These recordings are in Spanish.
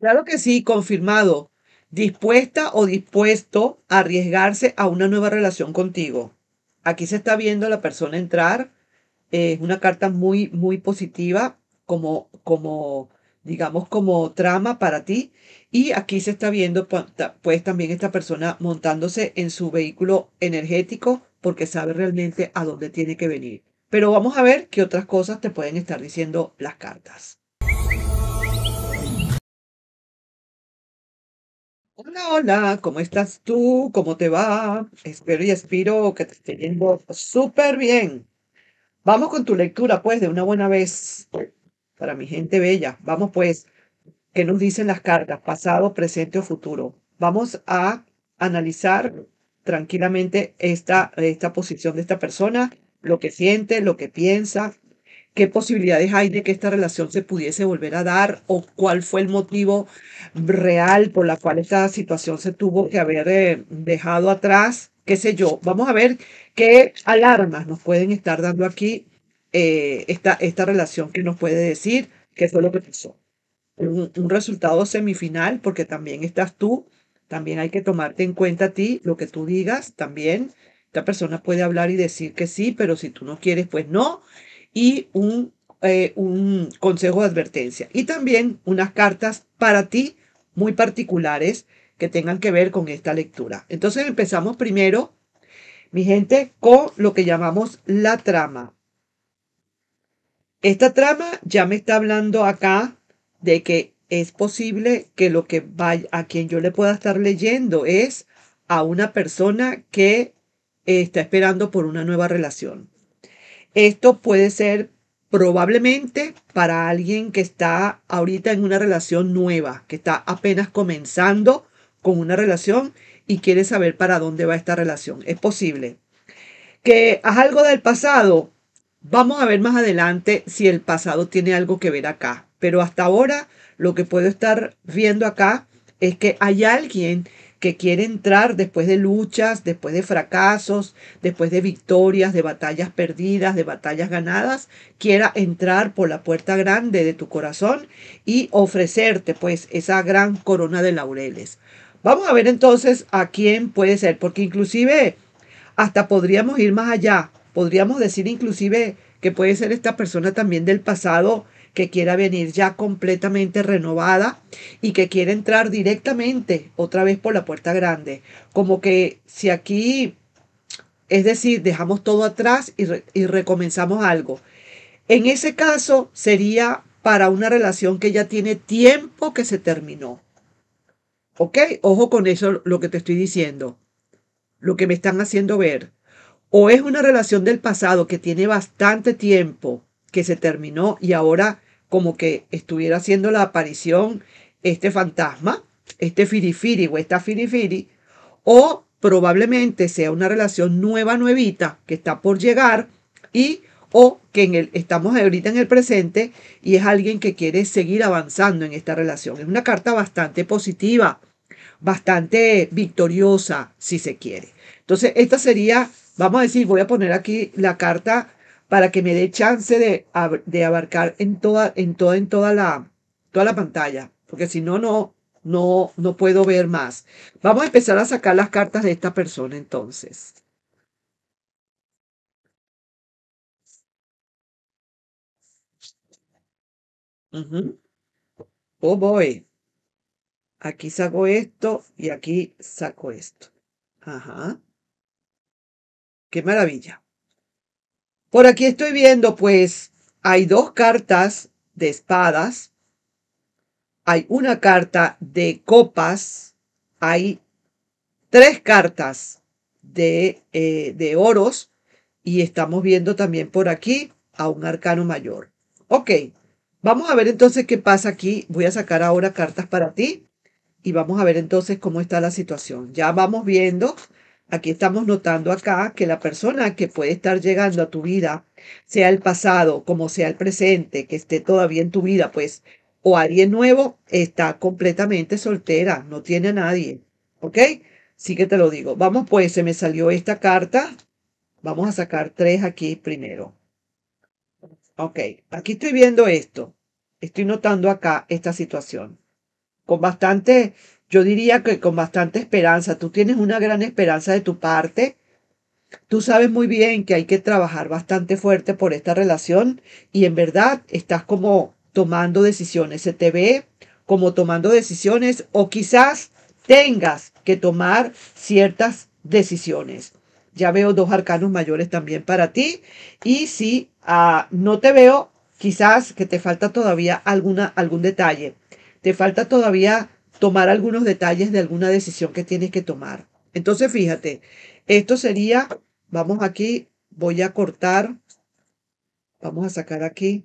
Claro que sí, confirmado. Dispuesta o dispuesto a arriesgarse a una nueva relación contigo. Aquí se está viendo a la persona entrar. Es una carta muy, muy positiva como, como, digamos, como trama para ti. Y aquí se está viendo, pues, pues, también esta persona montándose en su vehículo energético porque sabe realmente a dónde tiene que venir. Pero vamos a ver qué otras cosas te pueden estar diciendo las cartas. Hola, hola, ¿cómo estás tú? ¿Cómo te va? Espero y espero que te esté yendo súper bien. Vamos con tu lectura, pues, de una buena vez para mi gente bella. Vamos, pues, ¿qué nos dicen las cartas? Pasado, presente o futuro. Vamos a analizar tranquilamente esta, esta posición de esta persona, lo que siente, lo que piensa, ¿Qué posibilidades hay de que esta relación se pudiese volver a dar o cuál fue el motivo real por la cual esta situación se tuvo que haber eh, dejado atrás? ¿Qué sé yo? Vamos a ver qué alarmas nos pueden estar dando aquí eh, esta, esta relación que nos puede decir qué fue lo que pasó. Un, un, resultado semifinal, porque también estás tú, también hay que tomarte en cuenta a ti lo que tú digas, también esta persona puede hablar y decir que sí, pero si tú no quieres, pues no y eh, un, consejo de advertencia. Y también unas cartas para ti muy particulares que tengan que ver con esta lectura. Entonces empezamos primero, mi gente, con lo que llamamos la trama. Esta trama ya me está hablando acá de que es posible que lo que vaya, a quien yo le pueda estar leyendo es a una persona que eh, está esperando por una nueva relación. Esto puede ser probablemente para alguien que está ahorita en una relación nueva, que está apenas comenzando con una relación y quiere saber para dónde va esta relación. Es posible. Que haz algo del pasado. Vamos a ver más adelante si el pasado tiene algo que ver acá. Pero hasta ahora lo que puedo estar viendo acá es que hay alguien que quiere entrar después de luchas, después de fracasos, después de victorias, de batallas perdidas, de batallas ganadas, quiera entrar por la puerta grande de tu corazón y ofrecerte pues esa gran corona de laureles. Vamos a ver entonces a quién puede ser, porque inclusive hasta podríamos ir más allá, podríamos decir inclusive que puede ser esta persona también del pasado que quiera venir ya completamente renovada y que quiera entrar directamente otra vez por la puerta grande. Como que si aquí, es decir, dejamos todo atrás y, recomenzamos algo. En ese caso sería para una relación que ya tiene tiempo que se terminó. ¿Ok? Ojo con eso, lo que te estoy diciendo, lo que me están haciendo ver. O es una relación del pasado que tiene bastante tiempo que se terminó y ahora como que estuviera haciendo la aparición este fantasma, este filifiri o esta filifiri o probablemente sea una relación nueva, nuevita, que está por llegar y o que en el, estamos ahorita en el presente y es alguien que quiere seguir avanzando en esta relación. Es una carta bastante positiva, bastante victoriosa, si se quiere. Entonces, esta sería, vamos a decir, voy a poner aquí la carta para que me dé chance de, abarcar en toda, en toda, en toda la, toda la pantalla, porque si no, no, no, no puedo ver más. Vamos a empezar a sacar las cartas de esta persona entonces. Oh boy. Aquí saco esto y aquí saco esto. Ajá. Qué maravilla. Por aquí estoy viendo, pues, hay dos cartas de espadas, hay una carta de copas, hay tres cartas de, eh, de oros y estamos viendo también por aquí a un arcano mayor. Ok, vamos a ver entonces qué pasa aquí. Voy a sacar ahora cartas para ti y vamos a ver entonces cómo está la situación. Ya vamos viendo Aquí estamos notando acá que la persona que puede estar llegando a tu vida, sea el pasado como sea el presente, que esté todavía en tu vida, pues, o alguien nuevo, está completamente soltera, no tiene a nadie. ¿Ok? Sí que te lo digo. Vamos, pues, se me salió esta carta. Vamos a sacar tres aquí primero. Ok, aquí estoy viendo esto. Estoy notando acá esta situación. Con bastante yo diría que con bastante esperanza. Tú tienes una gran esperanza de tu parte. Tú sabes muy bien que hay que trabajar bastante fuerte por esta relación y en verdad estás como tomando decisiones. Se te ve como tomando decisiones o quizás tengas que tomar ciertas decisiones. Ya veo dos arcanos mayores también para ti y si ah, no te veo, quizás que te falta todavía alguna, algún detalle. Te falta todavía tomar algunos detalles de alguna decisión que tienes que tomar. Entonces, fíjate, esto sería, vamos aquí, voy a cortar, vamos a sacar aquí,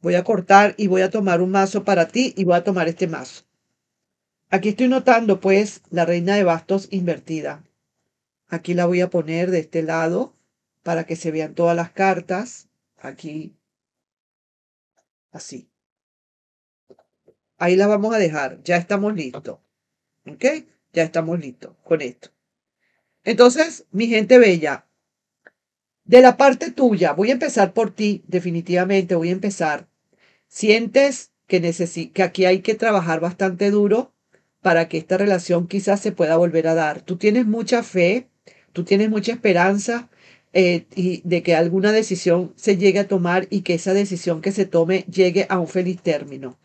voy a cortar y voy a tomar un mazo para ti y voy a tomar este mazo. Aquí estoy notando pues la reina de bastos invertida. Aquí la voy a poner de este lado para que se vean todas las cartas. Aquí, así. Ahí la vamos a dejar. Ya estamos listos. ¿Ok? Ya estamos listos con esto. Entonces, mi gente bella, de la parte tuya, voy a empezar por ti, definitivamente voy a empezar. Sientes que, que aquí hay que trabajar bastante duro para que esta relación quizás se pueda volver a dar. Tú tienes mucha fe, tú tienes mucha esperanza eh, y de que alguna decisión se llegue a tomar y que esa decisión que se tome llegue a un feliz término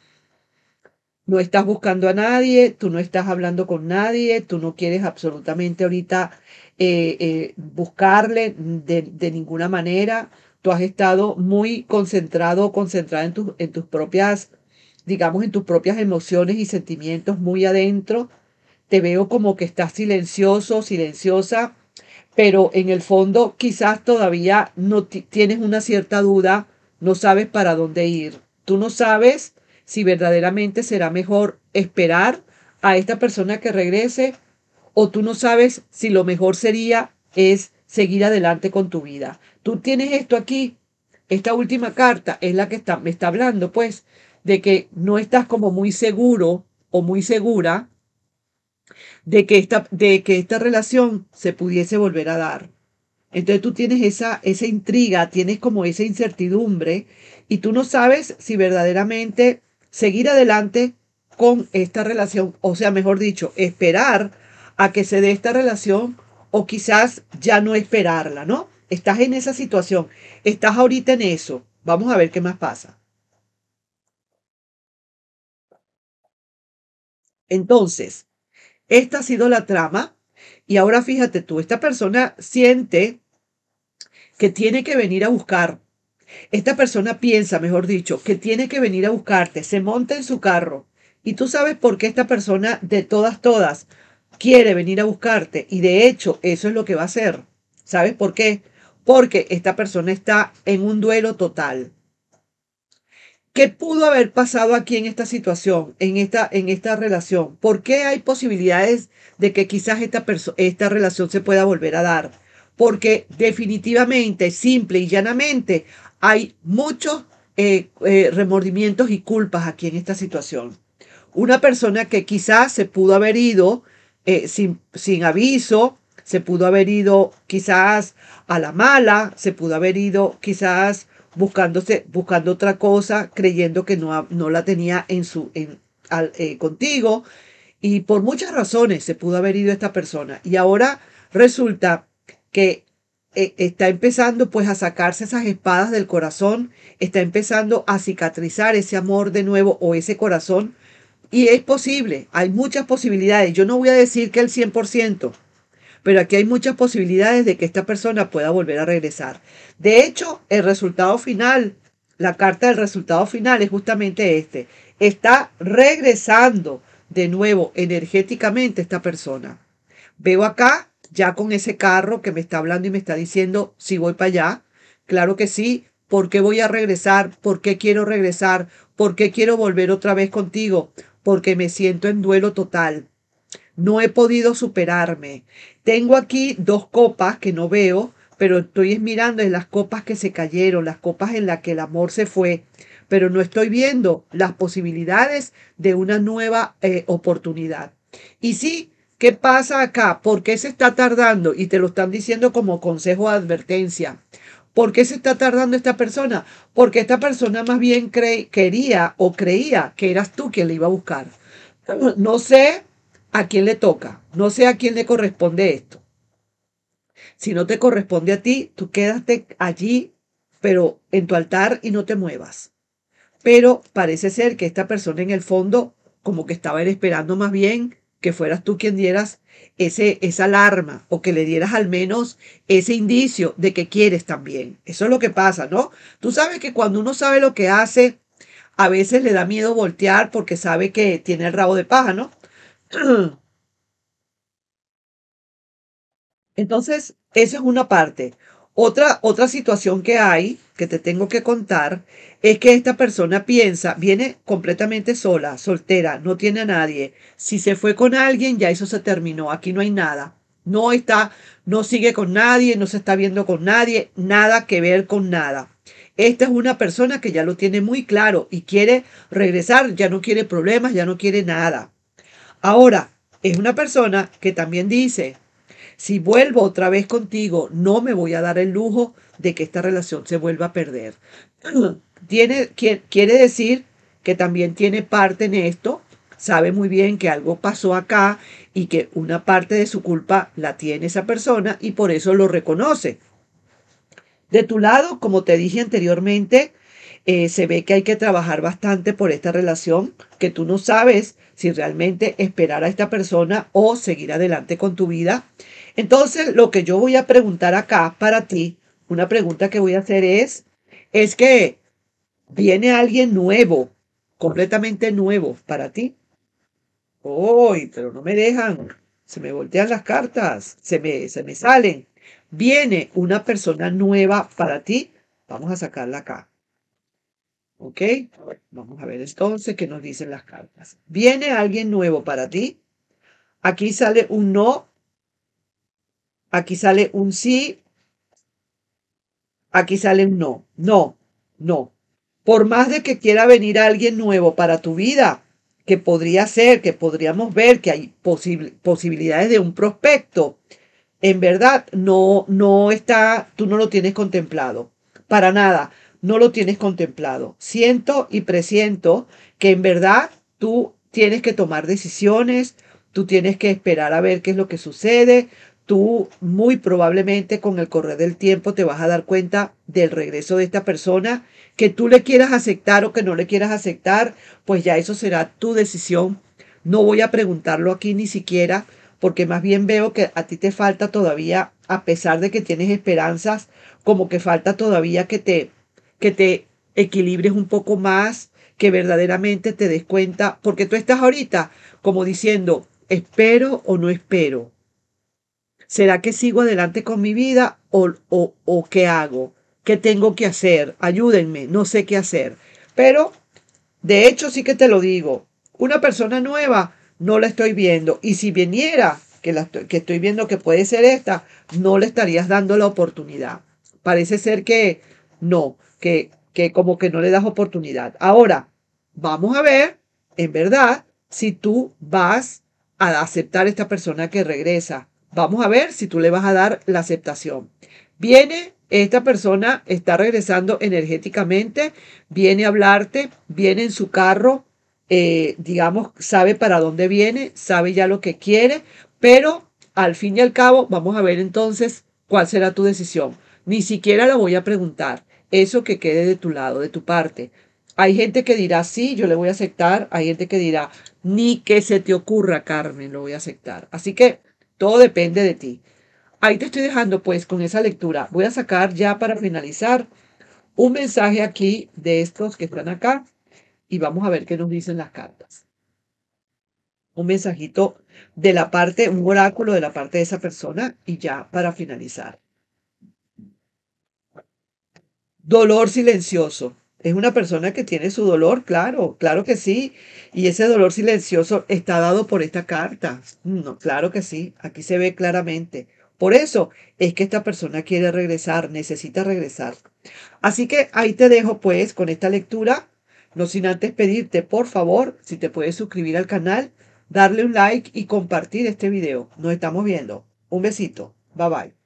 no estás buscando a nadie, tú no estás hablando con nadie, tú no quieres absolutamente ahorita eh, eh, buscarle de, de, ninguna manera, tú has estado muy concentrado concentrado concentrada en, en tus propias, digamos, en tus propias emociones y sentimientos muy adentro, te veo como que estás silencioso, silenciosa, pero en el fondo quizás todavía no tienes una cierta duda, no sabes para dónde ir, tú no sabes si verdaderamente será mejor esperar a esta persona que regrese o tú no sabes si lo mejor sería es seguir adelante con tu vida. Tú tienes esto aquí, esta última carta es la que está, me está hablando, pues, de que no estás como muy seguro o muy segura de que esta, de que esta relación se pudiese volver a dar. Entonces tú tienes esa, esa intriga, tienes como esa incertidumbre y tú no sabes si verdaderamente seguir adelante con esta relación, o sea, mejor dicho, esperar a que se dé esta relación o quizás ya no esperarla, ¿no? Estás en esa situación, estás ahorita en eso. Vamos a ver qué más pasa. Entonces, esta ha sido la trama y ahora fíjate tú, esta persona siente que tiene que venir a buscar esta persona piensa, mejor dicho, que tiene que venir a buscarte, se monta en su carro y tú sabes por qué esta persona de todas, todas quiere venir a buscarte y de hecho eso es lo que va a hacer. ¿Sabes por qué? Porque esta persona está en un duelo total. ¿Qué pudo haber pasado aquí en esta situación, en esta, en esta relación? ¿Por qué hay posibilidades de que quizás esta, esta relación se pueda volver a dar? porque definitivamente, simple y llanamente, hay muchos eh, eh, remordimientos y culpas aquí en esta situación. Una persona que quizás se pudo haber ido eh, sin, aviso, se pudo haber ido quizás a la mala, se pudo haber ido quizás buscándose, buscando otra cosa, creyendo que no, no la tenía en su, en, contigo. Y por muchas razones se pudo haber ido esta persona. Y ahora resulta que eh, está empezando pues a sacarse esas espadas del corazón, está empezando a cicatrizar ese amor de nuevo o ese corazón. Y es posible, hay muchas posibilidades. Yo no voy a decir que el 100%, pero aquí hay muchas posibilidades de que esta persona pueda volver a regresar. De hecho, el resultado final, la carta del resultado final es justamente este. Está regresando de nuevo energéticamente esta persona. Veo acá ya con ese carro que me está hablando y me está diciendo si voy para allá. Claro que sí. porque voy a regresar? porque quiero regresar? porque quiero volver otra vez contigo? Porque me siento en duelo total. No he podido superarme. Tengo aquí dos copas que no veo, pero estoy mirando en las copas que se cayeron, las copas en las que el amor se fue, pero no estoy viendo las posibilidades de una nueva eh, oportunidad. Y sí, ¿Qué pasa acá? ¿Por qué se está tardando? Y te lo están diciendo como consejo de advertencia. ¿Por qué se está tardando esta persona? Porque esta persona más bien quería o creía que eras tú quien le iba a buscar. No sé a quién le toca, no sé a quién le corresponde esto. Si no te corresponde a ti, tú quédate allí, pero en tu altar y no te muevas. Pero parece ser que esta persona en el fondo como que estaba esperando más bien que fueras tú quien dieras ese, esa alarma o que le dieras al menos ese indicio de que quieres también. Eso es lo que pasa, ¿no? Tú sabes que cuando uno sabe lo que hace, a veces le da miedo voltear porque sabe que tiene el rabo de paja, ¿no? Entonces, esa es una parte. Otra, otra situación que hay, que te tengo que contar, es que esta persona piensa, viene completamente sola, soltera, no tiene a nadie. Si se fue con alguien, ya eso se terminó, aquí no hay nada. No está, no sigue con nadie, no se está viendo con nadie, nada que ver con nada. Esta es una persona que ya lo tiene muy claro y quiere regresar, ya no quiere problemas, ya no quiere nada. Ahora, es una persona que también dice, si vuelvo otra vez contigo, no me voy a dar el lujo de que esta relación se vuelva a perder. Tiene, quiere decir que también tiene parte en esto, sabe muy bien que algo pasó acá y que una parte de su culpa la tiene esa persona y por eso lo reconoce. De tu lado, como te dije anteriormente, eh, se ve que hay que trabajar bastante por esta relación, que tú no sabes si realmente esperar a esta persona o seguir adelante con tu vida. Entonces, lo que yo voy a preguntar acá para ti, una pregunta que voy a hacer es, es que viene alguien nuevo, completamente nuevo para ti. Uy, pero no me dejan, se me voltean las cartas, se me, se me salen. Viene una persona nueva para ti, vamos a sacarla acá. ¿Ok? Vamos a ver entonces qué nos dicen las cartas. ¿Viene alguien nuevo para ti? Aquí sale un no Aquí sale un sí, aquí sale un no. No, no. Por más de que quiera venir alguien nuevo para tu vida, que podría ser, que podríamos ver que hay posibilidades de un prospecto, en verdad no, no está, tú no lo tienes contemplado. Para nada, no lo tienes contemplado. Siento y presiento que en verdad tú tienes que tomar decisiones, tú tienes que esperar a ver qué es lo que sucede, tú muy probablemente con el correr del tiempo te vas a dar cuenta del regreso de esta persona, que tú le quieras aceptar o que no le quieras aceptar, pues ya eso será tu decisión. No voy a preguntarlo aquí ni siquiera, porque más bien veo que a ti te falta todavía, a pesar de que tienes esperanzas, como que falta todavía que te, que te equilibres un poco más, que verdaderamente te des cuenta, porque tú estás ahorita como diciendo, espero o no espero ¿Será que sigo adelante con mi vida o, o, o qué hago? ¿Qué tengo que hacer? Ayúdenme, no sé qué hacer. Pero, de hecho, sí que te lo digo, una persona nueva no la estoy viendo. Y si viniera, que, la estoy, que estoy viendo que puede ser esta, no le estarías dando la oportunidad. Parece ser que no, que, que como que no le das oportunidad. Ahora, vamos a ver, en verdad, si tú vas a aceptar a esta persona que regresa. Vamos a ver si tú le vas a dar la aceptación. Viene esta persona, está regresando energéticamente, viene a hablarte, viene en su carro, eh, digamos, sabe para dónde viene, sabe ya lo que quiere, pero al fin y al cabo vamos a ver entonces cuál será tu decisión. Ni siquiera la voy a preguntar, eso que quede de tu lado, de tu parte. Hay gente que dirá, sí, yo le voy a aceptar. Hay gente que dirá, ni que se te ocurra, Carmen, lo voy a aceptar. Así que todo depende de ti. Ahí te estoy dejando pues con esa lectura. Voy a sacar ya para finalizar un mensaje aquí de estos que están acá y vamos a ver qué nos dicen las cartas. Un mensajito de la parte, un oráculo de la parte de esa persona y ya para finalizar. Dolor silencioso. Es una persona que tiene su dolor, claro, claro que sí. Y ese dolor silencioso está dado por esta carta. Mm, no, claro que sí, aquí se ve claramente. Por eso es que esta persona quiere regresar, necesita regresar. Así que ahí te dejo pues con esta lectura. No sin antes pedirte, por favor, si te puedes suscribir al canal, darle un like y compartir este video. Nos estamos viendo. Un besito. Bye bye.